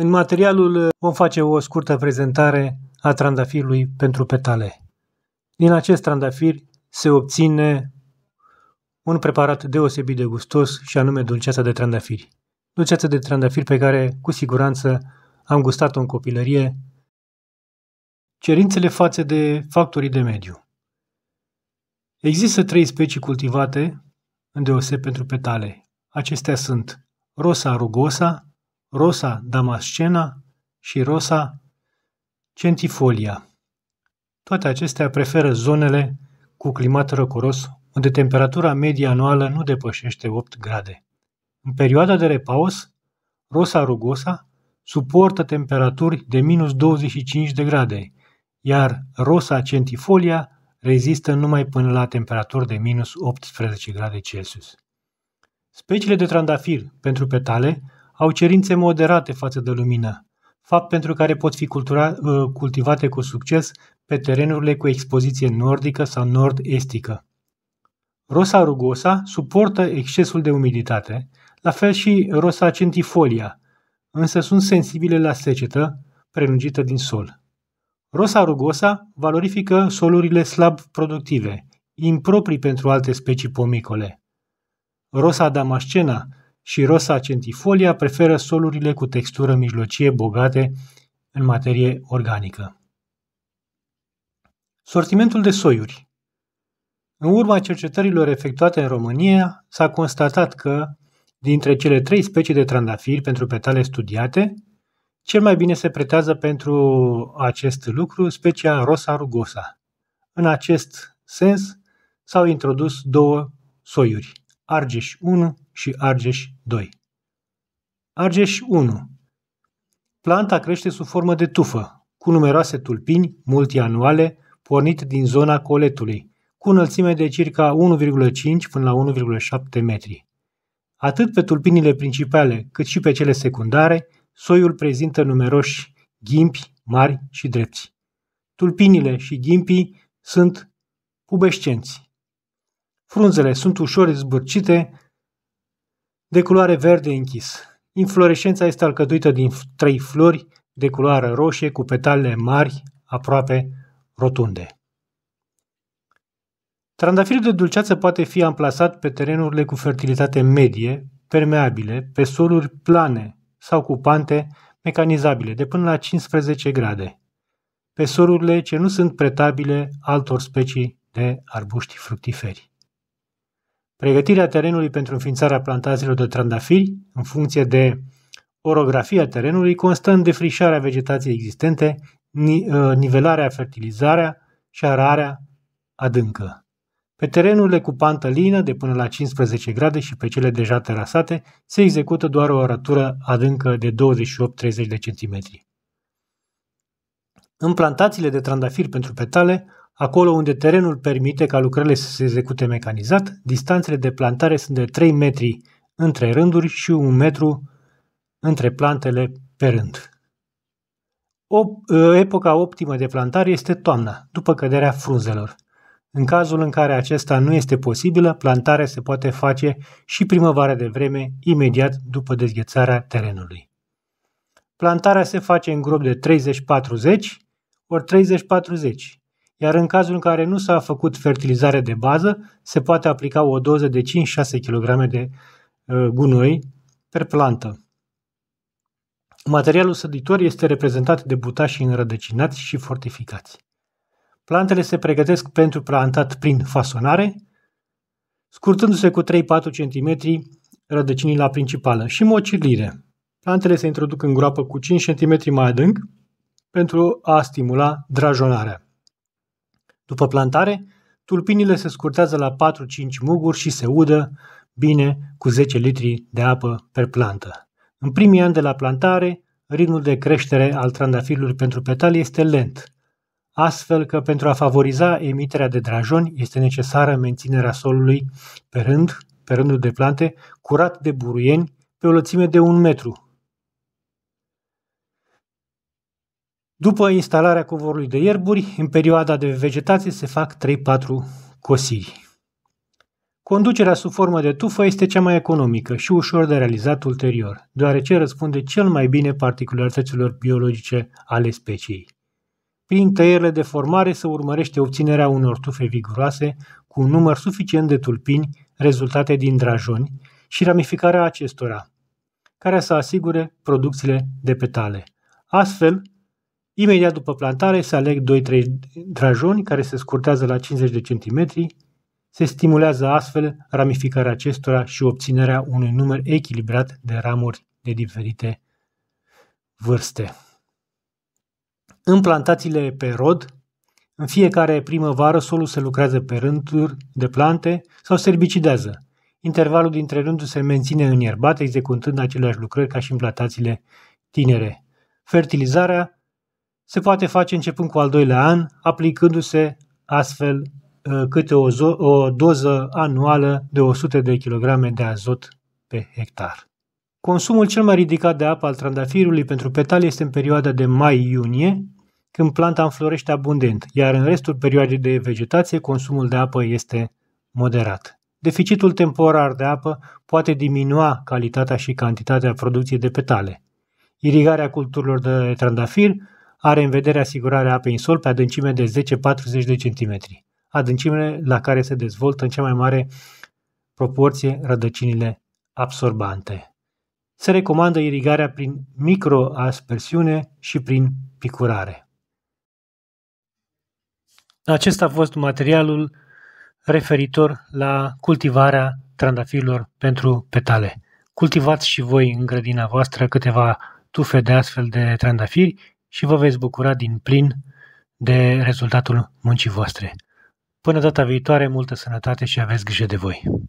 În materialul uh, vom face o scurtă prezentare a trandafirului pentru petale. Din acest trandafir se obține un preparat deosebit de gustos și anume dulceața de trandafiri. Dulceața de trandafiri pe care, cu siguranță, am gustat-o în copilărie. Cerințele față de factorii de mediu. Există trei specii cultivate, îndeoseb pentru petale. Acestea sunt Rosa rugosa, Rosa damascena și Rosa centifolia. Toate acestea preferă zonele cu climat răcoros, unde temperatura medie anuală nu depășește 8 grade. În perioada de repaus, Rosa rugosa suportă temperaturi de minus 25 de grade, iar Rosa centifolia rezistă numai până la temperaturi de minus 18 grade Celsius. Speciile de trandafir pentru petale au cerințe moderate față de lumină, fapt pentru care pot fi cultura, uh, cultivate cu succes pe terenurile cu expoziție nordică sau nord-estică. Rosa rugosa suportă excesul de umiditate, la fel și rosa centifolia, însă sunt sensibile la secetă prelungită din sol. Rosa rugosa valorifică solurile slab productive, improprii pentru alte specii pomicole. Rosa damascena și Rosa centifolia preferă solurile cu textură mijlocie bogate în materie organică. Sortimentul de soiuri În urma cercetărilor efectuate în România, s-a constatat că, dintre cele trei specii de trandafiri pentru petale studiate, cel mai bine se pretează pentru acest lucru specia Rosa rugosa. În acest sens, s-au introdus două soiuri, Argeș 1 și Argeș 2. Argeș 1. Planta crește sub formă de tufă, cu numeroase tulpini multianuale pornit din zona coletului, cu înălțime de circa 1,5 până la 1,7 metri. Atât pe tulpinile principale cât și pe cele secundare, soiul prezintă numeroși ghimpi mari și drepți. Tulpinile și ghimpii sunt pubescenți. Frunzele sunt ușor zbârcite, de culoare verde închis. Inflorescența este alcătuită din trei flori de culoare roșie cu petale mari, aproape rotunde. Trandafirul de dulceață poate fi amplasat pe terenurile cu fertilitate medie, permeabile, pe soluri plane sau cu pante mecanizabile de până la 15 grade, pe sorurile ce nu sunt pretabile altor specii de arbuști fructiferi. Pregătirea terenului pentru înființarea plantațiilor de trandafiri, în funcție de orografia terenului, constă în defrișarea vegetației existente, ă, nivelarea, fertilizarea și ararea adâncă. Pe terenurile cu pantă lină de până la 15 grade și pe cele deja terasate se execută doar o aratură adâncă de 28-30 de centimetri. În plantațiile de trandafiri pentru petale, Acolo unde terenul permite ca lucrările să se execute mecanizat, distanțele de plantare sunt de 3 metri între rânduri și 1 metru între plantele pe rând. O, ă, epoca optimă de plantare este toamna, după căderea frunzelor. În cazul în care acesta nu este posibilă, plantarea se poate face și primăvara de vreme, imediat după dezghețarea terenului. Plantarea se face în grup de 30-40 ori 30-40, iar în cazul în care nu s-a făcut fertilizare de bază, se poate aplica o doză de 5-6 kg de ă, gunoi per plantă. Materialul săditor este reprezentat de butași înrădăcinați și fortificați. Plantele se pregătesc pentru plantat prin fasonare, scurtându-se cu 3-4 cm rădăcinii la principală și mocirlire. Plantele se introduc în groapă cu 5 cm mai adânc pentru a stimula drajonarea. După plantare, tulpinile se scurtează la 4-5 muguri și se udă bine cu 10 litri de apă per plantă. În primii ani de la plantare, ritmul de creștere al trandafirului pentru petale este lent, astfel că pentru a favoriza emiterea de drajoni este necesară menținerea solului pe rând, pe rândul de plante, curat de buruieni, pe o lățime de un metru, După instalarea covorului de ierburi, în perioada de vegetație se fac 3-4 cosiri. Conducerea sub formă de tufă este cea mai economică și ușor de realizat ulterior, deoarece răspunde cel mai bine particularităților biologice ale speciei. Prin tăierile de formare se urmărește obținerea unor tufe viguroase cu un număr suficient de tulpini rezultate din drajoni și ramificarea acestora, care să asigure producțiile de petale. Astfel, Imediat după plantare se aleg 2-3 drajoni care se scurtează la 50 de centimetri, se stimulează astfel ramificarea acestora și obținerea unui număr echilibrat de ramuri de diferite vârste. În plantațiile pe rod, în fiecare primăvară solul se lucrează pe rânduri de plante sau se erbicidează. Intervalul dintre rânduri se menține în ierbat, executând aceleași lucrări ca și în plantațiile tinere. Fertilizarea se poate face începând cu al doilea an, aplicându-se astfel ă, câte o, zo- o doză anuală de 100 de kg de azot pe hectar. Consumul cel mai ridicat de apă al trandafirului pentru petale este în perioada de mai-iunie, când planta înflorește abundent, iar în restul perioadei de vegetație consumul de apă este moderat. Deficitul temporar de apă poate diminua calitatea și cantitatea producției de petale. Irigarea culturilor de trandafir are în vedere asigurarea apei în sol pe adâncime de 10-40 de cm, adâncime la care se dezvoltă în cea mai mare proporție rădăcinile absorbante. Se recomandă irigarea prin microaspersiune și prin picurare. Acesta a fost materialul referitor la cultivarea trandafirilor pentru petale. Cultivați și voi în grădina voastră câteva tufe de astfel de trandafiri și vă veți bucura din plin de rezultatul muncii voastre. Până data viitoare, multă sănătate și aveți grijă de voi!